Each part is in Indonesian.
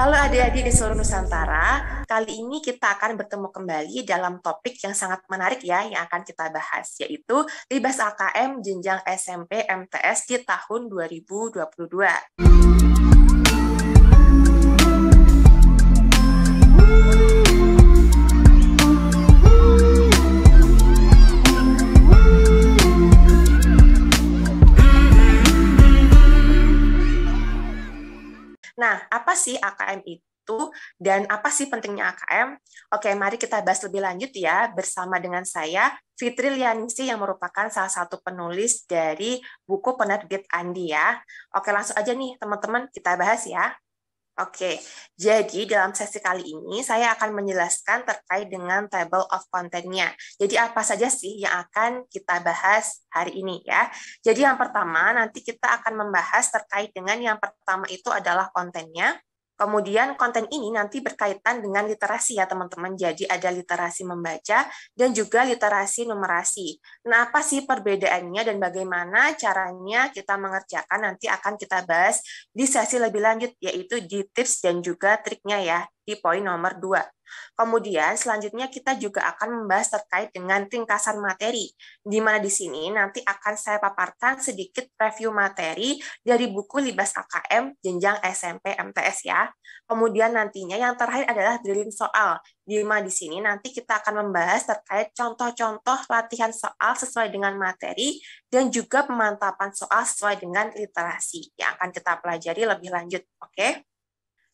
Halo adik-adik di seluruh Nusantara, kali ini kita akan bertemu kembali dalam topik yang sangat menarik ya yang akan kita bahas, yaitu Libas AKM Jenjang SMP MTS di tahun 2022. Nah, apa sih AKM itu dan apa sih pentingnya AKM? Oke, mari kita bahas lebih lanjut ya bersama dengan saya Fitri Lianisi yang merupakan salah satu penulis dari buku penerbit Andi ya. Oke, langsung aja nih teman-teman kita bahas ya. Oke, jadi dalam sesi kali ini saya akan menjelaskan terkait dengan table of content Jadi apa saja sih yang akan kita bahas hari ini ya. Jadi yang pertama nanti kita akan membahas terkait dengan yang pertama itu adalah kontennya. Kemudian konten ini nanti berkaitan dengan literasi ya teman-teman. Jadi ada literasi membaca dan juga literasi numerasi. Nah, apa sih perbedaannya dan bagaimana caranya kita mengerjakan nanti akan kita bahas di sesi lebih lanjut yaitu di tips dan juga triknya ya di poin nomor 2. Kemudian selanjutnya kita juga akan membahas terkait dengan ringkasan materi, di mana di sini nanti akan saya paparkan sedikit review materi dari buku Libas AKM Jenjang SMP MTS ya. Kemudian nantinya yang terakhir adalah drilling soal, di mana di sini nanti kita akan membahas terkait contoh-contoh latihan soal sesuai dengan materi dan juga pemantapan soal sesuai dengan literasi yang akan kita pelajari lebih lanjut, oke? Okay?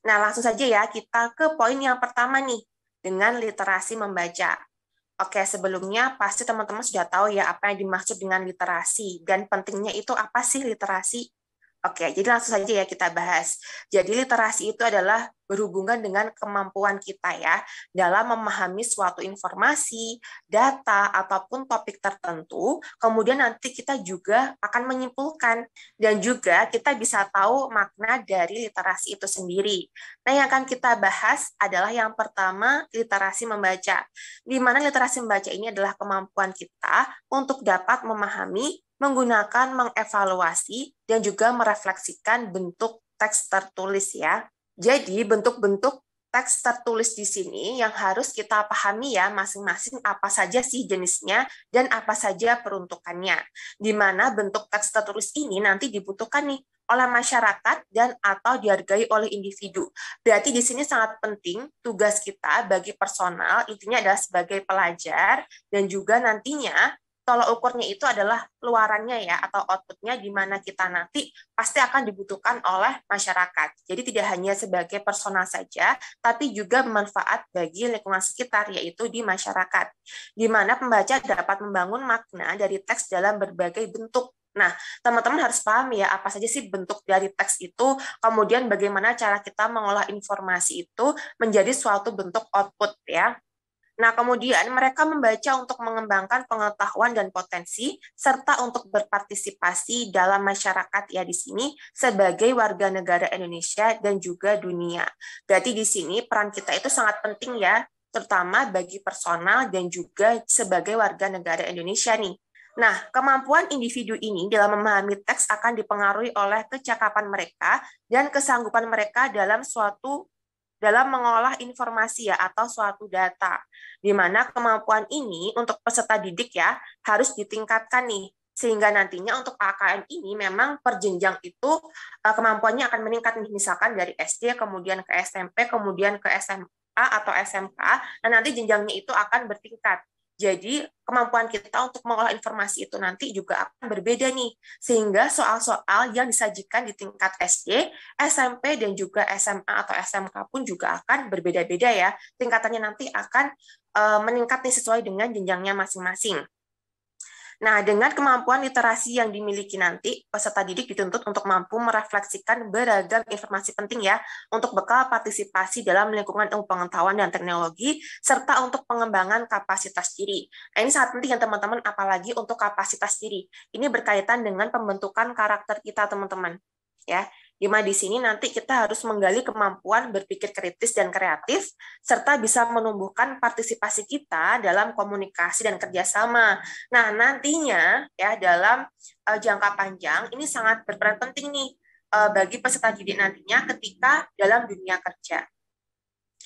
Nah, langsung saja ya kita ke poin yang pertama nih, dengan literasi membaca. Oke, sebelumnya pasti teman-teman sudah tahu ya apa yang dimaksud dengan literasi dan pentingnya itu apa sih literasi? Oke, jadi langsung saja ya kita bahas. Jadi literasi itu adalah berhubungan dengan kemampuan kita ya dalam memahami suatu informasi, data, ataupun topik tertentu. Kemudian nanti kita juga akan menyimpulkan dan juga kita bisa tahu makna dari literasi itu sendiri. Nah, yang akan kita bahas adalah yang pertama literasi membaca. Di mana literasi membaca ini adalah kemampuan kita untuk dapat memahami menggunakan mengevaluasi dan juga merefleksikan bentuk teks tertulis ya. Jadi bentuk-bentuk teks tertulis di sini yang harus kita pahami ya masing-masing apa saja sih jenisnya dan apa saja peruntukannya. Di mana bentuk teks tertulis ini nanti dibutuhkan nih oleh masyarakat dan atau dihargai oleh individu. Berarti di sini sangat penting tugas kita bagi personal intinya adalah sebagai pelajar dan juga nantinya tolak ukurnya itu adalah keluarannya ya atau outputnya di mana kita nanti pasti akan dibutuhkan oleh masyarakat. Jadi tidak hanya sebagai personal saja, tapi juga bermanfaat bagi lingkungan sekitar yaitu di masyarakat. Di mana pembaca dapat membangun makna dari teks dalam berbagai bentuk Nah, teman-teman harus paham ya apa saja sih bentuk dari teks itu, kemudian bagaimana cara kita mengolah informasi itu menjadi suatu bentuk output ya. Nah, kemudian mereka membaca untuk mengembangkan pengetahuan dan potensi, serta untuk berpartisipasi dalam masyarakat ya di sini sebagai warga negara Indonesia dan juga dunia. Berarti di sini peran kita itu sangat penting ya, terutama bagi personal dan juga sebagai warga negara Indonesia nih. Nah, kemampuan individu ini dalam memahami teks akan dipengaruhi oleh kecakapan mereka dan kesanggupan mereka dalam suatu dalam mengolah informasi ya atau suatu data, di mana kemampuan ini untuk peserta didik ya harus ditingkatkan nih sehingga nantinya untuk AKN ini memang per jenjang itu eh, kemampuannya akan meningkat misalkan dari SD kemudian ke SMP kemudian ke SMA atau SMK dan nanti jenjangnya itu akan bertingkat jadi kemampuan kita untuk mengolah informasi itu nanti juga akan berbeda nih. Sehingga soal-soal yang disajikan di tingkat SD, SMP, dan juga SMA atau SMK pun juga akan berbeda-beda ya. Tingkatannya nanti akan eh, meningkat nih sesuai dengan jenjangnya masing-masing. Nah, dengan kemampuan literasi yang dimiliki nanti, peserta didik dituntut untuk mampu merefleksikan beragam informasi penting ya untuk bekal partisipasi dalam lingkungan ilmu pengetahuan dan teknologi, serta untuk pengembangan kapasitas diri. Nah, ini sangat penting ya teman-teman, apalagi untuk kapasitas diri. Ini berkaitan dengan pembentukan karakter kita teman-teman. Ya, Lima di sini nanti kita harus menggali kemampuan berpikir kritis dan kreatif, serta bisa menumbuhkan partisipasi kita dalam komunikasi dan kerjasama. Nah, nantinya ya dalam uh, jangka panjang ini sangat berperan penting nih uh, bagi peserta didik nantinya ketika dalam dunia kerja.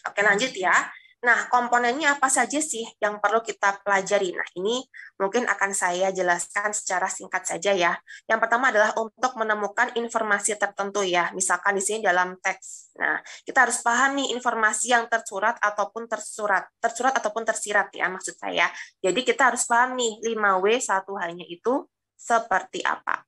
Oke lanjut ya. Nah, komponennya apa saja sih yang perlu kita pelajari? Nah, ini mungkin akan saya jelaskan secara singkat saja ya. Yang pertama adalah untuk menemukan informasi tertentu ya, misalkan di sini dalam teks. Nah, kita harus pahami informasi yang tersurat ataupun tersurat, tersurat ataupun tersirat ya maksud saya. Jadi kita harus pahami nih 5W satu hanya itu seperti apa.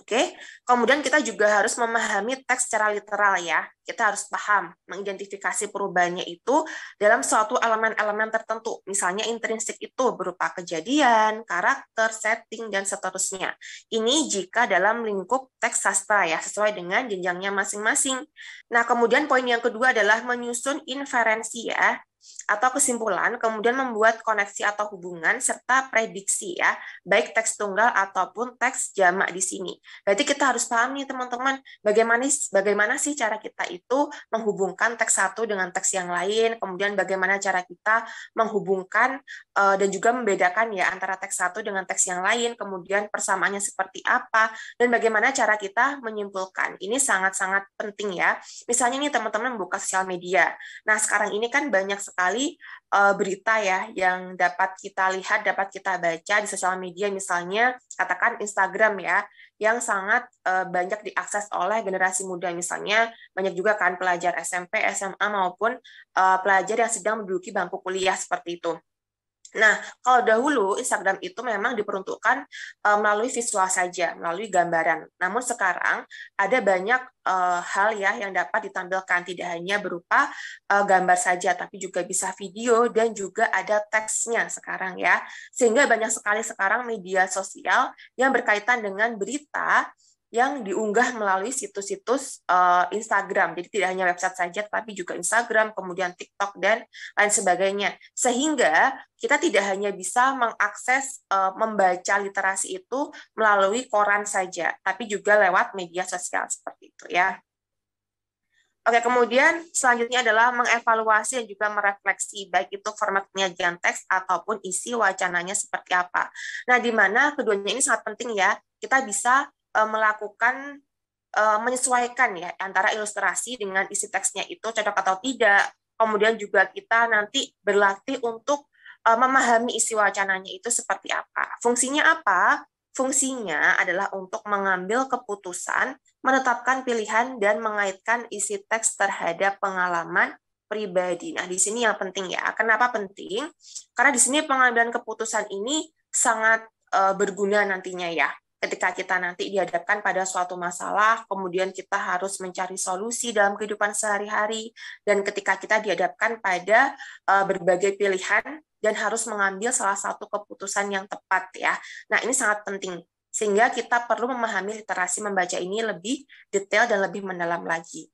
Oke, okay? kemudian kita juga harus memahami teks secara literal ya. Kita harus paham mengidentifikasi perubahannya itu dalam suatu elemen-elemen tertentu. Misalnya intrinsik itu berupa kejadian, karakter, setting dan seterusnya. Ini jika dalam lingkup teks sastra ya, sesuai dengan jenjangnya masing-masing. Nah, kemudian poin yang kedua adalah menyusun inferensi ya atau kesimpulan, kemudian membuat koneksi atau hubungan serta prediksi ya, baik teks tunggal ataupun teks jamak di sini. Berarti kita harus paham nih teman-teman, bagaimana bagaimana sih cara kita itu menghubungkan teks satu dengan teks yang lain, kemudian bagaimana cara kita menghubungkan uh, dan juga membedakan ya antara teks satu dengan teks yang lain, kemudian persamaannya seperti apa dan bagaimana cara kita menyimpulkan. Ini sangat-sangat penting ya. Misalnya nih teman-teman buka sosial media. Nah, sekarang ini kan banyak sekali sekali uh, eh, berita ya yang dapat kita lihat, dapat kita baca di sosial media misalnya katakan Instagram ya yang sangat uh, banyak diakses oleh generasi muda misalnya banyak juga kan pelajar SMP, SMA maupun uh, pelajar yang sedang menduduki bangku kuliah seperti itu. Nah, kalau dahulu Instagram itu memang diperuntukkan uh, melalui visual saja, melalui gambaran. Namun sekarang ada banyak uh, hal ya yang dapat ditampilkan tidak hanya berupa uh, gambar saja, tapi juga bisa video dan juga ada teksnya sekarang ya. Sehingga banyak sekali sekarang media sosial yang berkaitan dengan berita yang diunggah melalui situs-situs uh, Instagram. Jadi tidak hanya website saja, tapi juga Instagram, kemudian TikTok dan lain sebagainya. Sehingga kita tidak hanya bisa mengakses uh, membaca literasi itu melalui koran saja, tapi juga lewat media sosial seperti itu ya. Oke, kemudian selanjutnya adalah mengevaluasi dan juga merefleksi, baik itu format penyajian teks ataupun isi wacananya seperti apa. Nah, di mana keduanya ini sangat penting ya, kita bisa uh, melakukan uh, menyesuaikan ya antara ilustrasi dengan isi teksnya itu cocok atau tidak. Kemudian juga kita nanti berlatih untuk uh, memahami isi wacananya itu seperti apa. Fungsinya apa? Fungsinya adalah untuk mengambil keputusan, menetapkan pilihan, dan mengaitkan isi teks terhadap pengalaman pribadi. Nah, di sini yang penting ya. Kenapa penting? Karena di sini pengambilan keputusan ini sangat uh, berguna nantinya ya ketika kita nanti dihadapkan pada suatu masalah, kemudian kita harus mencari solusi dalam kehidupan sehari-hari, dan ketika kita dihadapkan pada uh, berbagai pilihan dan harus mengambil salah satu keputusan yang tepat ya. Nah ini sangat penting sehingga kita perlu memahami literasi membaca ini lebih detail dan lebih mendalam lagi.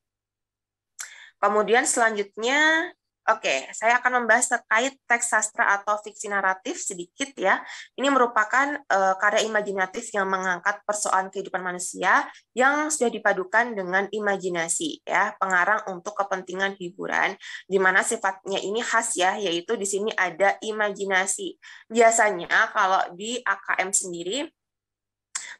Kemudian selanjutnya Oke, saya akan membahas terkait teks sastra atau fiksi naratif sedikit ya. Ini merupakan uh, karya imajinatif yang mengangkat persoalan kehidupan manusia yang sudah dipadukan dengan imajinasi ya, pengarang untuk kepentingan hiburan di mana sifatnya ini khas ya, yaitu di sini ada imajinasi. Biasanya kalau di AKM sendiri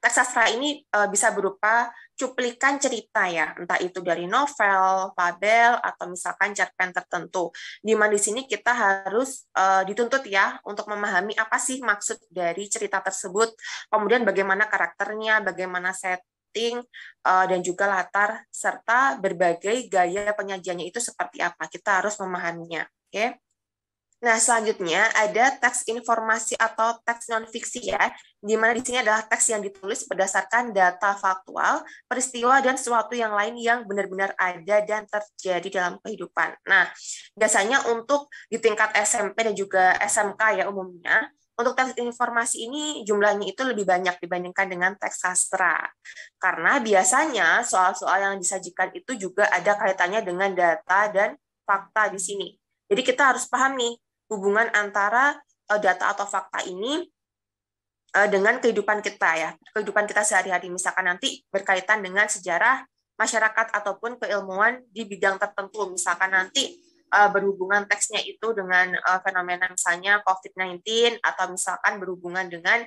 Teks sastra ini uh, bisa berupa cuplikan cerita ya, entah itu dari novel, fabel, atau misalkan cerpen tertentu. Di mana di sini kita harus uh, dituntut ya untuk memahami apa sih maksud dari cerita tersebut, kemudian bagaimana karakternya, bagaimana setting, eh, dan juga latar serta berbagai gaya penyajiannya itu seperti apa. Kita harus memahaminya. Oke. Okay? Nah, selanjutnya ada teks informasi atau teks non-fiksi ya, di mana di sini adalah teks yang ditulis berdasarkan data faktual, peristiwa, dan sesuatu yang lain yang benar-benar ada dan terjadi dalam kehidupan. Nah, biasanya untuk di tingkat SMP dan juga SMK ya umumnya, untuk teks informasi ini jumlahnya itu lebih banyak dibandingkan dengan teks sastra. Karena biasanya soal-soal yang disajikan itu juga ada kaitannya dengan data dan fakta di sini. Jadi kita harus paham nih, hubungan antara uh, data atau fakta ini uh, dengan kehidupan kita ya, kehidupan kita sehari-hari. Misalkan nanti berkaitan dengan sejarah masyarakat ataupun keilmuan di bidang tertentu. Misalkan nanti uh, berhubungan teksnya itu dengan uh, fenomena misalnya COVID-19 atau misalkan berhubungan dengan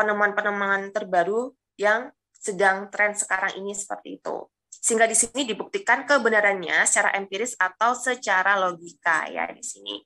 penemuan-penemuan terbaru yang sedang tren sekarang ini seperti itu. Sehingga di sini dibuktikan kebenarannya secara empiris atau secara logika ya di sini.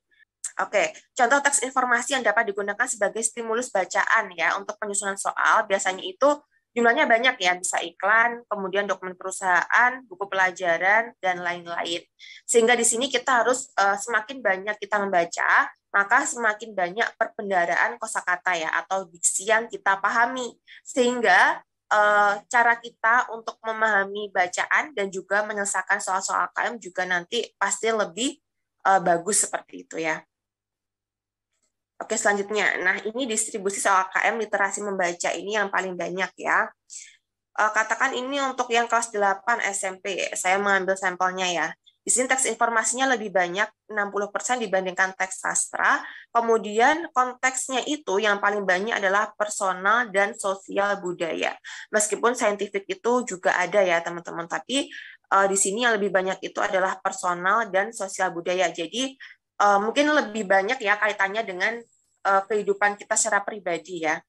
Oke, contoh teks informasi yang dapat digunakan sebagai stimulus bacaan ya untuk penyusunan soal biasanya itu jumlahnya banyak ya, bisa iklan, kemudian dokumen perusahaan, buku pelajaran dan lain-lain. Sehingga di sini kita harus uh, semakin banyak kita membaca, maka semakin banyak perbendaharaan kosakata ya atau diksi yang kita pahami. Sehingga uh, cara kita untuk memahami bacaan dan juga menyelesaikan soal-soal KM juga nanti pasti lebih uh, bagus seperti itu ya. Oke, selanjutnya. Nah, ini distribusi soal KM literasi membaca ini yang paling banyak ya. Eh, katakan ini untuk yang kelas 8 SMP, saya mengambil sampelnya ya. Di sini teks informasinya lebih banyak, 60% dibandingkan teks sastra. Kemudian konteksnya itu yang paling banyak adalah personal dan sosial budaya. Meskipun saintifik itu juga ada ya teman-teman, tapi eh, di sini yang lebih banyak itu adalah personal dan sosial budaya. Jadi uh, mungkin lebih banyak ya kaitannya dengan uh, kehidupan kita secara pribadi ya.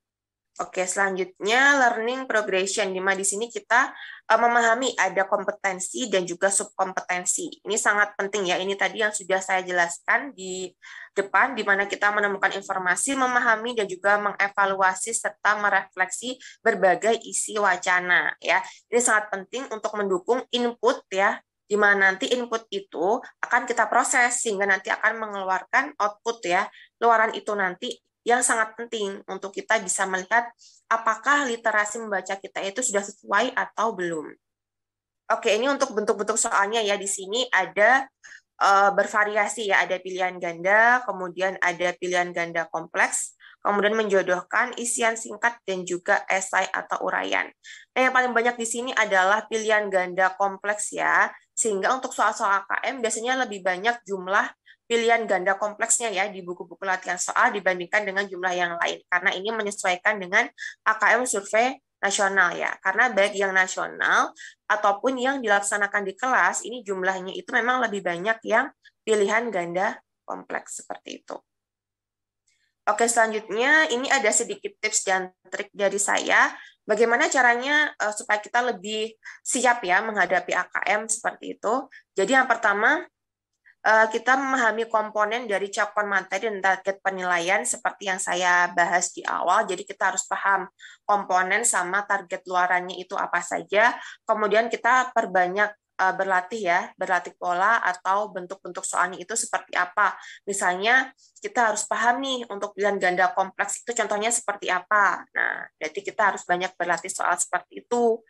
Oke, selanjutnya learning progression. Di di sini kita uh, memahami ada kompetensi dan juga subkompetensi. Ini sangat penting ya. Ini tadi yang sudah saya jelaskan di depan, di mana kita menemukan informasi, memahami dan juga mengevaluasi serta merefleksi berbagai isi wacana ya. Ini sangat penting untuk mendukung input ya di mana nanti input itu akan kita proses sehingga nanti akan mengeluarkan output ya. Luaran itu nanti yang sangat penting untuk kita bisa melihat apakah literasi membaca kita itu sudah sesuai atau belum. Oke, ini untuk bentuk-bentuk soalnya ya di sini ada uh, bervariasi ya, ada pilihan ganda, kemudian ada pilihan ganda kompleks, kemudian menjodohkan isian singkat dan juga esai atau uraian. Nah, yang paling banyak di sini adalah pilihan ganda kompleks ya. Sehingga untuk soal-soal AKM biasanya lebih banyak jumlah pilihan ganda kompleksnya ya di buku-buku latihan soal dibandingkan dengan jumlah yang lain. Karena ini menyesuaikan dengan AKM survei nasional ya. Karena baik yang nasional ataupun yang dilaksanakan di kelas, ini jumlahnya itu memang lebih banyak yang pilihan ganda kompleks seperti itu. Oke, selanjutnya ini ada sedikit tips dan trik dari saya. Bagaimana caranya uh, supaya kita lebih siap ya menghadapi AKM seperti itu. Jadi yang pertama, uh, kita memahami komponen dari capon materi dan target penilaian seperti yang saya bahas di awal. Jadi kita harus paham komponen sama target luarannya itu apa saja. Kemudian kita perbanyak Eh, berlatih ya, berlatih pola atau bentuk-bentuk soalnya itu seperti apa. Misalnya kita harus paham nih untuk pilihan ganda kompleks itu contohnya seperti apa. Nah, berarti kita harus banyak berlatih soal seperti itu.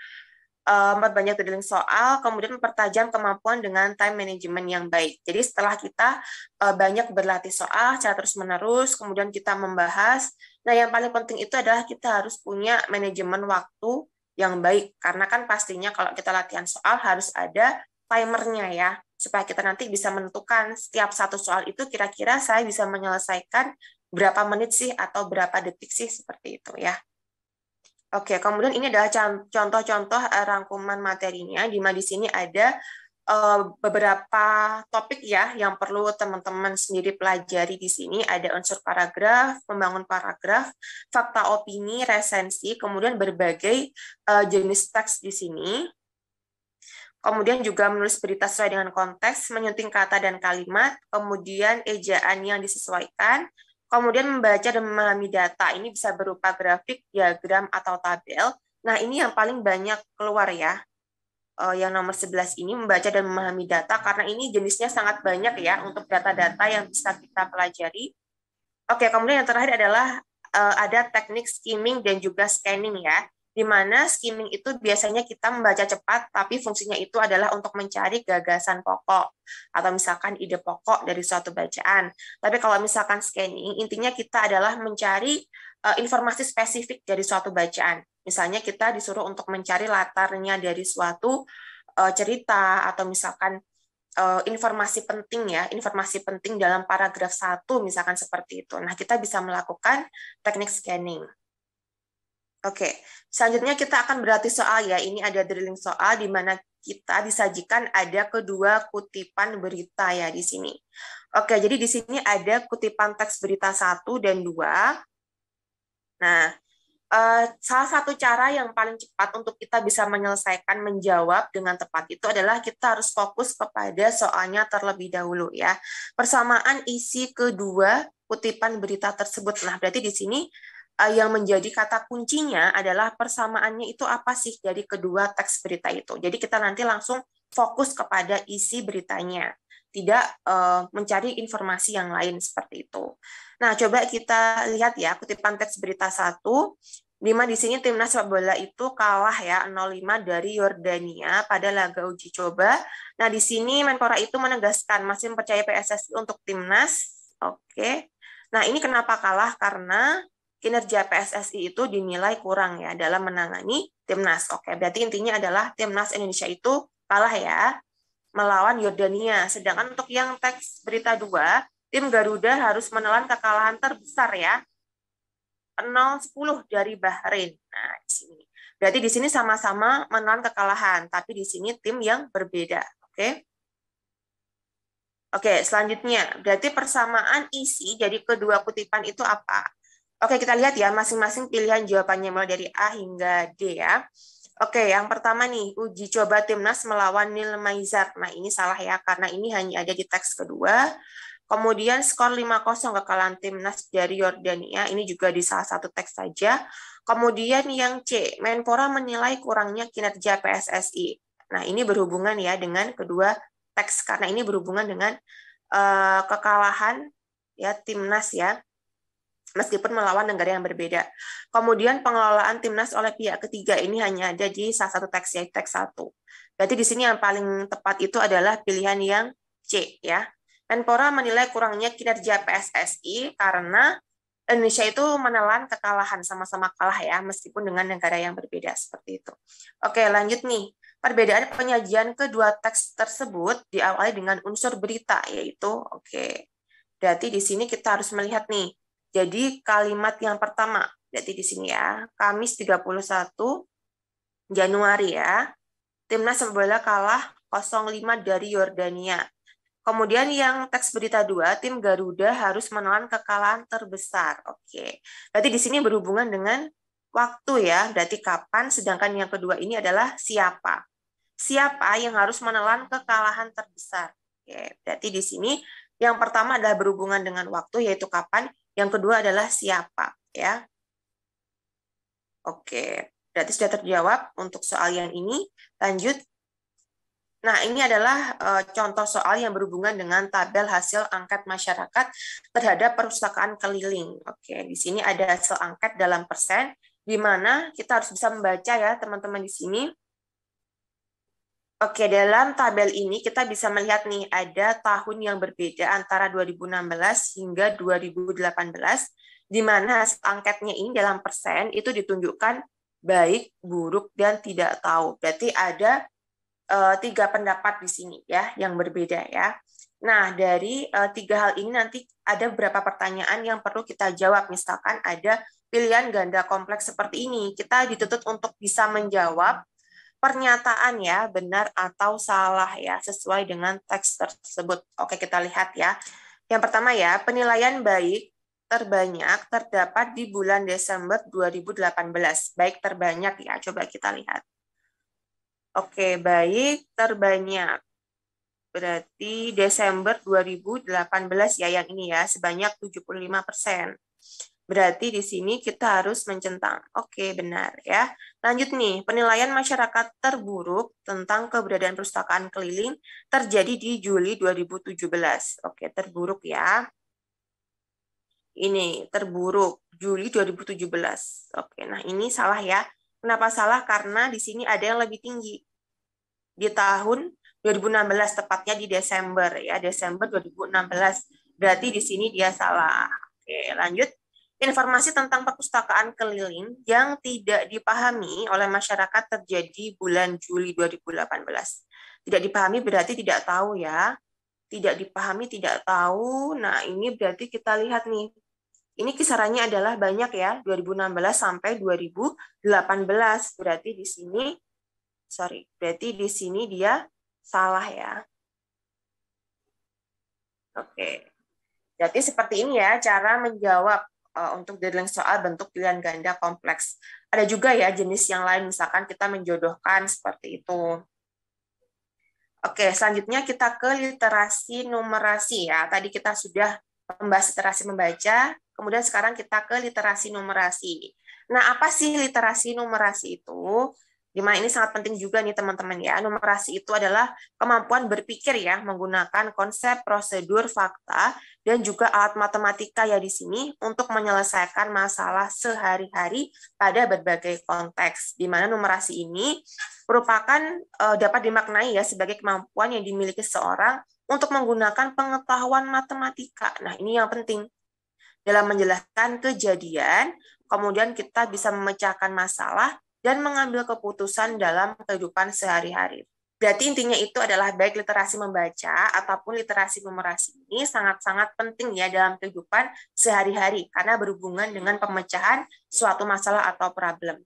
Uh, eh, banyak soal, kemudian mempertajam kemampuan dengan time management yang baik. Jadi setelah kita eh, banyak berlatih soal cara terus-menerus, kemudian kita membahas. Nah, yang paling penting itu adalah kita harus punya manajemen waktu yang baik karena kan pastinya kalau kita latihan soal harus ada timernya ya supaya kita nanti bisa menentukan setiap satu soal itu kira-kira saya bisa menyelesaikan berapa menit sih atau berapa detik sih seperti itu ya. Oke, kemudian ini adalah contoh-contoh eh, rangkuman materinya di mana di sini ada uh, beberapa topik ya yang perlu teman-teman sendiri pelajari di sini ada unsur paragraf, membangun paragraf, fakta opini, resensi, kemudian berbagai uh, jenis teks di sini. Kemudian juga menulis berita sesuai dengan konteks, menyunting kata dan kalimat, kemudian ejaan yang disesuaikan, kemudian membaca dan memahami data. Ini bisa berupa grafik, diagram, atau tabel. Nah, ini yang paling banyak keluar ya Eh, yang nomor 11 ini membaca dan memahami data karena ini jenisnya sangat banyak ya untuk data-data yang bisa kita pelajari. Oke, kemudian yang terakhir adalah eh, ada teknik skimming dan juga scanning ya. Di mana skimming itu biasanya kita membaca cepat, tapi fungsinya itu adalah untuk mencari gagasan pokok atau misalkan ide pokok dari suatu bacaan. Tapi kalau misalkan scanning, intinya kita adalah mencari eh, informasi spesifik dari suatu bacaan. Misalnya kita disuruh untuk mencari latarnya dari suatu uh, cerita atau misalkan uh, informasi penting ya, informasi penting dalam paragraf satu misalkan seperti itu. Nah, kita bisa melakukan teknik scanning. Oke, selanjutnya kita akan berlatih soal ya. Ini ada drilling soal di mana kita disajikan ada kedua kutipan berita ya di sini. Oke, jadi di sini ada kutipan teks berita satu dan dua Nah, Eh, salah satu cara yang paling cepat untuk kita bisa menyelesaikan menjawab dengan tepat itu adalah kita harus fokus kepada soalnya terlebih dahulu ya. Persamaan isi kedua kutipan berita tersebut. Nah, berarti di sini eh, yang menjadi kata kuncinya adalah persamaannya itu apa sih dari kedua teks berita itu. Jadi kita nanti langsung fokus kepada isi beritanya tidak uh, mencari informasi yang lain seperti itu. Nah, coba kita lihat ya kutipan teks berita 1 lima di sini timnas sepak bola itu kalah ya 05 dari Yordania pada laga uji coba. Nah, di sini Menpora itu menegaskan masih mempercayai PSSI untuk timnas. Oke. Nah, ini kenapa kalah? Karena kinerja PSSI itu dinilai kurang ya dalam menangani timnas. Oke, berarti intinya adalah timnas Indonesia itu kalah ya melawan Yordania. Sedangkan untuk yang teks berita 2, tim Garuda harus menelan kekalahan terbesar ya. 0-10 dari Bahrain. Nah, di sini. Berarti di sini sama-sama menelan kekalahan, tapi di sini tim yang berbeda. Oke. Okay? Oke, selanjutnya. Berarti persamaan isi jadi kedua kutipan itu apa? Oke, kita lihat ya masing-masing pilihan jawabannya mulai dari A hingga D ya. Oke, yang pertama nih, uji coba timnas melawan Nil Maizar. Nah, ini salah ya, karena ini hanya ada di teks kedua. Kemudian skor 5-0 kekalahan timnas dari Yordania, ini juga di salah satu teks saja. Kemudian yang C, Menpora menilai kurangnya kinerja PSSI. Nah, ini berhubungan ya dengan kedua teks, karena ini berhubungan dengan uh, kekalahan ya timnas ya meskipun melawan negara yang berbeda. Kemudian pengelolaan timnas oleh pihak ketiga ini hanya ada di salah satu teks yaitu teks satu. Berarti di sini yang paling tepat itu adalah pilihan yang C ya. Menpora menilai kurangnya kinerja PSSI karena Indonesia itu menelan kekalahan sama-sama kalah ya meskipun dengan negara yang berbeda seperti itu. Oke, lanjut nih. Perbedaan penyajian kedua teks tersebut diawali dengan unsur berita yaitu oke. Berarti di sini kita harus melihat nih jadi kalimat yang pertama, berarti di sini ya, Kamis 31 Januari ya, timnas sepak bola kalah 05 dari Yordania. Kemudian yang teks berita dua, tim Garuda harus menelan kekalahan terbesar. Oke. Berarti di sini berhubungan dengan waktu ya, berarti kapan, sedangkan yang kedua ini adalah siapa. Siapa yang harus menelan kekalahan terbesar. Oke, berarti di sini yang pertama adalah berhubungan dengan waktu, yaitu kapan. Yang kedua adalah siapa, ya. Oke, berarti sudah terjawab untuk soal yang ini. Lanjut. Nah, ini adalah eh, contoh soal yang berhubungan dengan tabel hasil angket masyarakat terhadap perpustakaan keliling. Oke, di sini ada hasil angket dalam persen, di mana kita harus bisa membaca ya teman-teman di sini Oke, dalam tabel ini kita bisa melihat nih ada tahun yang berbeda antara 2016 hingga 2018 di mana angketnya ini dalam persen itu ditunjukkan baik, buruk dan tidak tahu. Berarti ada uh, tiga pendapat di sini ya yang berbeda ya. Nah, dari uh, tiga hal ini nanti ada beberapa pertanyaan yang perlu kita jawab. Misalkan ada pilihan ganda kompleks seperti ini, kita dituntut untuk bisa menjawab pernyataan ya benar atau salah ya sesuai dengan teks tersebut. Oke, kita lihat ya. Yang pertama ya, penilaian baik terbanyak terdapat di bulan Desember 2018. Baik terbanyak ya, coba kita lihat. Oke, baik terbanyak. Berarti Desember 2018 ya yang ini ya, sebanyak 75%. persen Berarti di sini kita harus mencentang. Oke, benar ya. Lanjut nih, penilaian masyarakat terburuk tentang keberadaan perpustakaan keliling terjadi di Juli 2017. Oke, terburuk ya. Ini terburuk Juli 2017. Oke, nah ini salah ya. Kenapa salah? Karena di sini ada yang lebih tinggi. Di tahun 2016 tepatnya di Desember ya, Desember 2016. Berarti di sini dia salah. Oke, lanjut informasi tentang perpustakaan keliling yang tidak dipahami oleh masyarakat terjadi bulan Juli 2018. Tidak dipahami berarti tidak tahu ya. Tidak dipahami tidak tahu. Nah, ini berarti kita lihat nih. Ini kisarannya adalah banyak ya, 2016 sampai 2018. Berarti di sini sorry, berarti di sini dia salah ya. Oke. Jadi seperti ini ya cara menjawab Eh, untuk deadline soal bentuk pilihan ganda kompleks. Ada juga ya jenis yang lain, misalkan kita menjodohkan seperti itu. Oke, selanjutnya kita ke literasi numerasi ya. Tadi kita sudah membahas literasi membaca, kemudian sekarang kita ke literasi numerasi. Nah, apa sih literasi numerasi itu? Dimana ini sangat penting juga nih teman-teman ya. Numerasi itu adalah kemampuan berpikir ya menggunakan konsep, prosedur, fakta dan juga alat matematika ya di sini untuk menyelesaikan masalah sehari-hari pada berbagai konteks. Di mana numerasi ini merupakan eh, dapat dimaknai ya sebagai kemampuan yang dimiliki seorang untuk menggunakan pengetahuan matematika. Nah, ini yang penting dalam menjelaskan kejadian, kemudian kita bisa memecahkan masalah dan mengambil keputusan dalam kehidupan sehari-hari. Berarti intinya itu adalah baik literasi membaca ataupun literasi memerasi ini sangat-sangat penting ya dalam kehidupan sehari-hari karena berhubungan dengan pemecahan suatu masalah atau problem.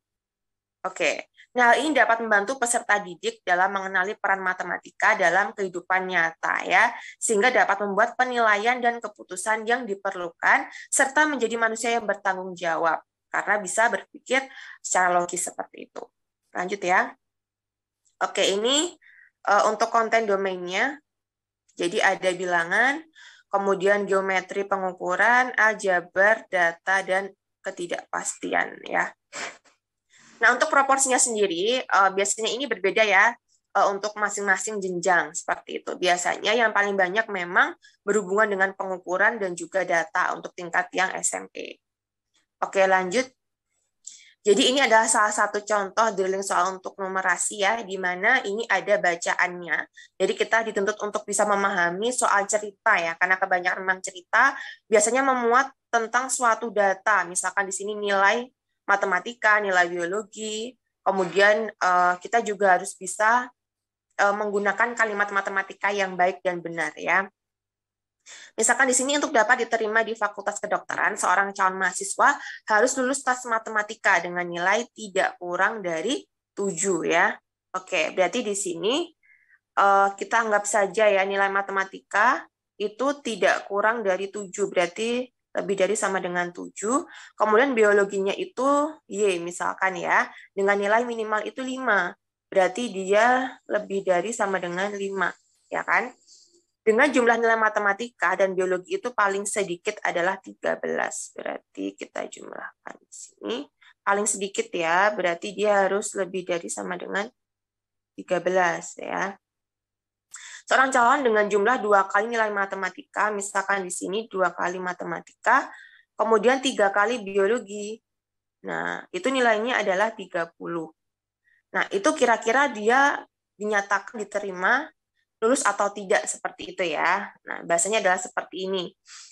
Oke, nah hal ini dapat membantu peserta didik dalam mengenali peran matematika dalam kehidupan nyata ya, sehingga dapat membuat penilaian dan keputusan yang diperlukan serta menjadi manusia yang bertanggung jawab karena bisa berpikir secara logis seperti itu. Lanjut ya. Oke, ini uh, untuk konten domainnya. Jadi ada bilangan, kemudian geometri pengukuran, aljabar, data, dan ketidakpastian ya. Nah, untuk proporsinya sendiri, uh, biasanya ini berbeda ya uh, untuk masing-masing jenjang seperti itu. Biasanya yang paling banyak memang berhubungan dengan pengukuran dan juga data untuk tingkat yang SMP. Oke, lanjut. Jadi ini adalah salah satu contoh drilling soal untuk numerasi ya, di mana ini ada bacaannya. Jadi kita dituntut untuk bisa memahami soal cerita ya, karena kebanyakan memang cerita biasanya memuat tentang suatu data, misalkan di sini nilai matematika, nilai biologi, kemudian eh, kita juga harus bisa eh, menggunakan kalimat matematika yang baik dan benar ya. Misalkan di sini untuk dapat diterima di Fakultas Kedokteran, seorang calon mahasiswa harus lulus tes matematika dengan nilai tidak kurang dari 7 ya. Oke, berarti di sini eh, kita anggap saja ya nilai matematika itu tidak kurang dari 7, berarti lebih dari sama dengan 7. Kemudian biologinya itu Y misalkan ya, dengan nilai minimal itu 5. Berarti dia lebih dari sama dengan 5, ya kan? Dengan jumlah nilai matematika dan biologi itu paling sedikit adalah 13. Berarti kita jumlahkan di sini. Paling sedikit ya, berarti dia harus lebih dari sama dengan 13 ya. Seorang calon dengan jumlah dua kali nilai matematika, misalkan di sini dua kali matematika, kemudian tiga kali biologi. Nah, itu nilainya adalah 30. Nah, itu kira-kira dia dinyatakan diterima lulus atau tidak seperti itu ya. Nah, bahasanya adalah seperti ini.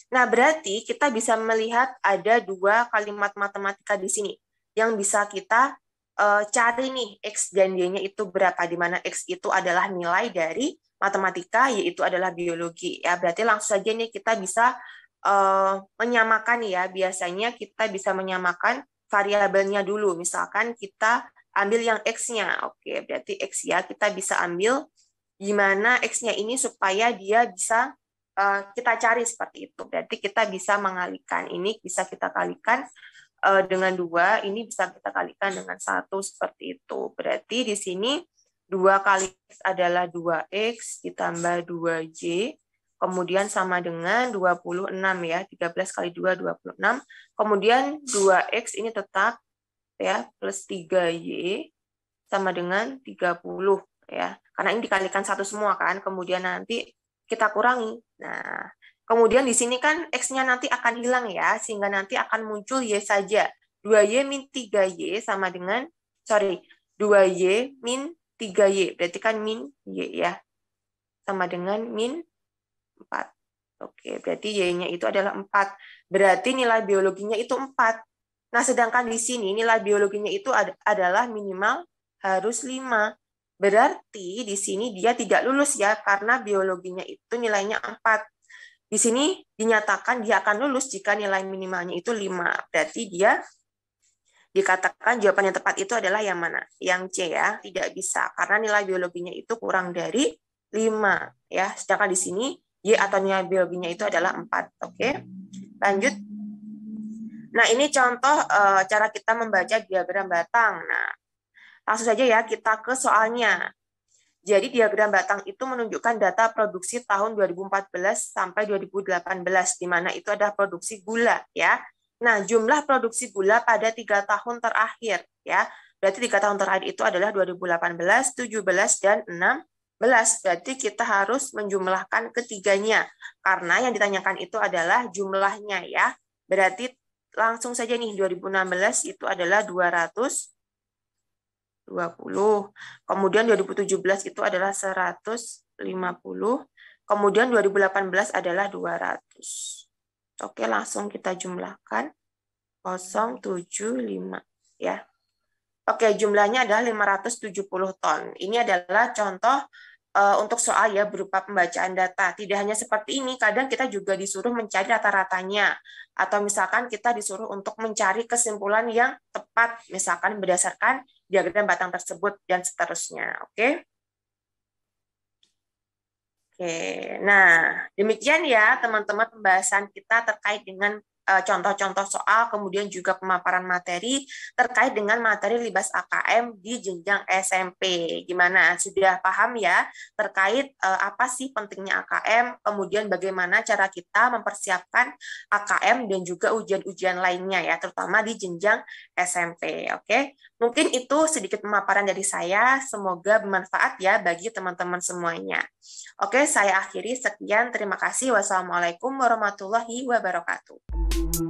Nah, berarti kita bisa melihat ada dua kalimat matematika di sini yang bisa kita uh, cari nih X dan Y-nya itu berapa, di mana X itu adalah nilai dari matematika, yaitu adalah biologi. Ya, berarti langsung saja nih kita bisa uh, menyamakan ya, biasanya kita bisa menyamakan variabelnya dulu. Misalkan kita ambil yang X-nya, oke, berarti X ya, kita bisa ambil gimana X-nya ini supaya dia bisa eh, kita cari seperti itu. Berarti kita bisa mengalihkan ini, bisa kita kalikan eh, dengan dua, ini bisa kita kalikan dengan satu seperti itu. Berarti di sini dua kali X adalah 2X ditambah 2 j kemudian sama dengan 26 ya, 13 kali 2, 26. Kemudian 2X ini tetap ya, plus 3Y sama dengan 30 ya. Karena ini dikalikan satu semua kan, kemudian nanti kita kurangi. Nah, kemudian di sini kan X-nya nanti akan hilang ya, sehingga nanti akan muncul Y saja. 2Y min 3Y sama dengan, sorry, 2Y min 3Y. Berarti kan min Y ya. Sama dengan min 4. Oke, berarti Y-nya itu adalah 4. Berarti nilai biologinya itu 4. Nah, sedangkan di sini nilai biologinya itu adalah minimal harus 5. Berarti di sini dia tidak lulus ya, karena biologinya itu nilainya 4. Di sini dinyatakan dia akan lulus jika nilai minimalnya itu 5. Berarti dia dikatakan jawaban yang tepat itu adalah yang mana? Yang C ya, tidak bisa. Karena nilai biologinya itu kurang dari 5. ya. Sedangkan di sini Y atau nilai biologinya itu adalah 4. Oke, lanjut. Nah, ini contoh eh, cara kita membaca diagram batang. Nah, Langsung saja ya kita ke soalnya. Jadi diagram batang itu menunjukkan data produksi tahun 2014 sampai 2018 di mana itu ada produksi gula ya. Nah, jumlah produksi gula pada tiga tahun terakhir ya. Berarti tiga tahun terakhir itu adalah 2018, 17 dan 6 belas. Berarti kita harus menjumlahkan ketiganya. Karena yang ditanyakan itu adalah jumlahnya ya. Berarti langsung saja nih 2016 itu adalah 200 20. Kemudian 2017 itu adalah 150. Kemudian 2018 adalah 200. Oke, langsung kita jumlahkan. 075 ya. Oke, jumlahnya adalah 570 ton. Ini adalah contoh eh, untuk soal ya berupa pembacaan data. Tidak hanya seperti ini, kadang kita juga disuruh mencari rata-ratanya atau misalkan kita disuruh untuk mencari kesimpulan yang tepat misalkan berdasarkan diagram batang tersebut dan seterusnya. Oke. Okay? Oke, nah demikian ya teman-teman pembahasan kita terkait dengan Eh, contoh-contoh soal, kemudian juga pemaparan materi terkait dengan materi libas AKM di jenjang SMP. Gimana? Sudah paham ya terkait eh, apa sih pentingnya AKM, kemudian bagaimana cara kita mempersiapkan AKM dan juga ujian-ujian lainnya ya, terutama di jenjang SMP. Oke, mungkin itu sedikit pemaparan dari saya. Semoga bermanfaat ya bagi teman-teman semuanya. Oke, saya akhiri sekian. Terima kasih. Wassalamualaikum warahmatullahi wabarakatuh. thank you